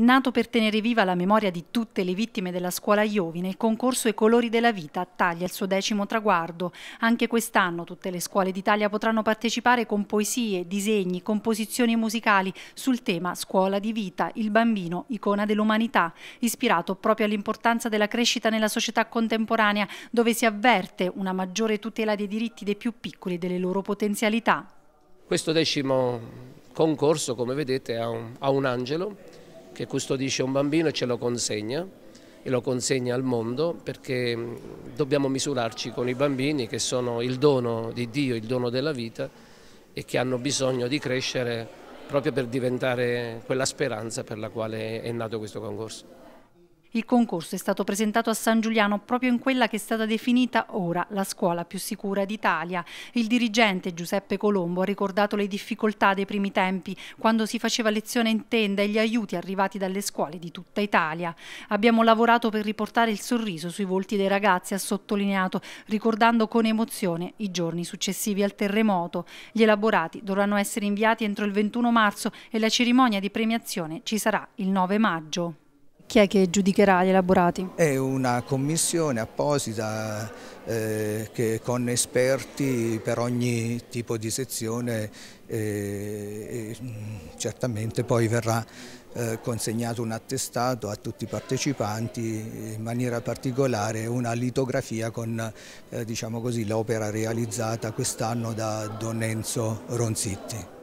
Nato per tenere viva la memoria di tutte le vittime della scuola Iovine, il concorso I colori della vita taglia il suo decimo traguardo. Anche quest'anno tutte le scuole d'Italia potranno partecipare con poesie, disegni, composizioni musicali sul tema Scuola di vita, il bambino, icona dell'umanità, ispirato proprio all'importanza della crescita nella società contemporanea, dove si avverte una maggiore tutela dei diritti dei più piccoli e delle loro potenzialità. Questo decimo concorso, come vedete, ha un, ha un angelo che custodisce un bambino e ce lo consegna e lo consegna al mondo perché mm, dobbiamo misurarci con i bambini che sono il dono di Dio, il dono della vita e che hanno bisogno di crescere proprio per diventare quella speranza per la quale è nato questo concorso. Il concorso è stato presentato a San Giuliano proprio in quella che è stata definita ora la scuola più sicura d'Italia. Il dirigente Giuseppe Colombo ha ricordato le difficoltà dei primi tempi, quando si faceva lezione in tenda e gli aiuti arrivati dalle scuole di tutta Italia. Abbiamo lavorato per riportare il sorriso sui volti dei ragazzi, ha sottolineato, ricordando con emozione i giorni successivi al terremoto. Gli elaborati dovranno essere inviati entro il 21 marzo e la cerimonia di premiazione ci sarà il 9 maggio. Chi è che giudicherà gli elaborati? È una commissione apposita eh, che con esperti per ogni tipo di sezione eh, mm, certamente poi verrà eh, consegnato un attestato a tutti i partecipanti, in maniera particolare una litografia con eh, diciamo l'opera realizzata quest'anno da Don Enzo Ronzitti.